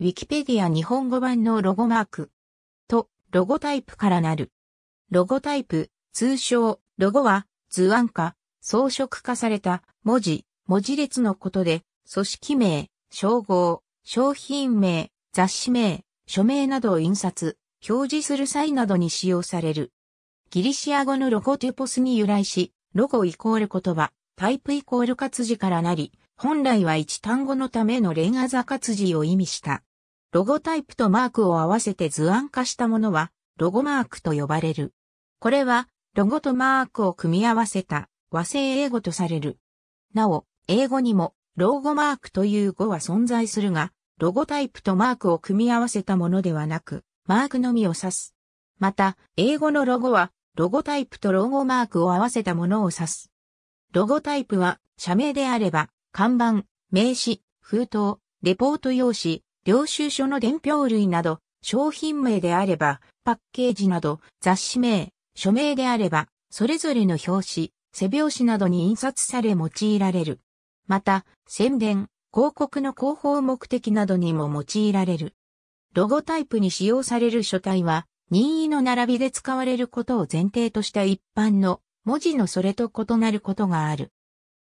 ウィキペディア日本語版のロゴマークとロゴタイプからなる。ロゴタイプ、通称、ロゴは図案化、装飾化された文字、文字列のことで、組織名、称号、商品名、雑誌名、署名などを印刷、表示する際などに使用される。ギリシア語のロゴテュポスに由来し、ロゴイコール言葉、タイプイコール活字からなり、本来は一単語のための連アザ活字を意味した。ロゴタイプとマークを合わせて図案化したものは、ロゴマークと呼ばれる。これは、ロゴとマークを組み合わせた和製英語とされる。なお、英語にも、ロゴマークという語は存在するが、ロゴタイプとマークを組み合わせたものではなく、マークのみを指す。また、英語のロゴは、ロゴタイプとロゴマークを合わせたものを指す。ロゴタイプは、社名であれば、看板、名刺、封筒、レポート用紙、領収書の伝票類など、商品名であれば、パッケージなど、雑誌名、署名であれば、それぞれの表紙、背表紙などに印刷され用いられる。また、宣伝、広告の広報目的などにも用いられる。ロゴタイプに使用される書体は、任意の並びで使われることを前提とした一般の文字のそれと異なることがある。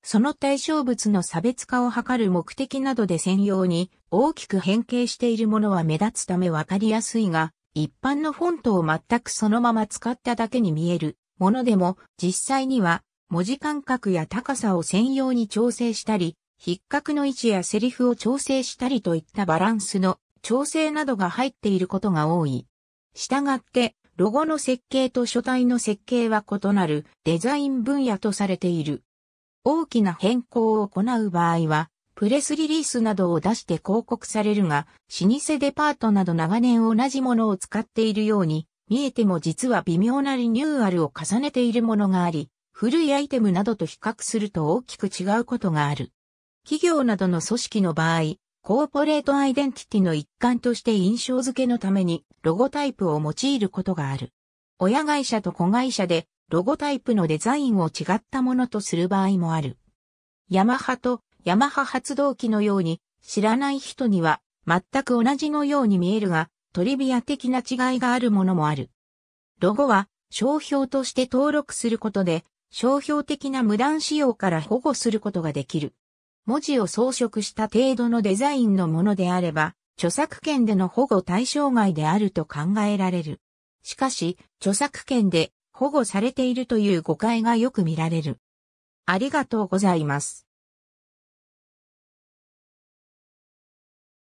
その対象物の差別化を図る目的などで専用に大きく変形しているものは目立つためわかりやすいが、一般のフォントを全くそのまま使っただけに見えるものでも実際には文字間隔や高さを専用に調整したり、筆格の位置やセリフを調整したりといったバランスの調整などが入っていることが多い。したがって、ロゴの設計と書体の設計は異なるデザイン分野とされている。大きな変更を行う場合は、プレスリリースなどを出して広告されるが、老舗デパートなど長年同じものを使っているように、見えても実は微妙なリニューアルを重ねているものがあり、古いアイテムなどと比較すると大きく違うことがある。企業などの組織の場合、コーポレートアイデンティティの一環として印象付けのためにロゴタイプを用いることがある。親会社と子会社でロゴタイプのデザインを違ったものとする場合もある。ヤマハとヤマハ発動機のように知らない人には全く同じのように見えるがトリビア的な違いがあるものもある。ロゴは商標として登録することで商標的な無断使用から保護することができる。文字を装飾した程度のデザインのものであれば、著作権での保護対象外であると考えられる。しかし、著作権で保護されているという誤解がよく見られる。ありがとうございます。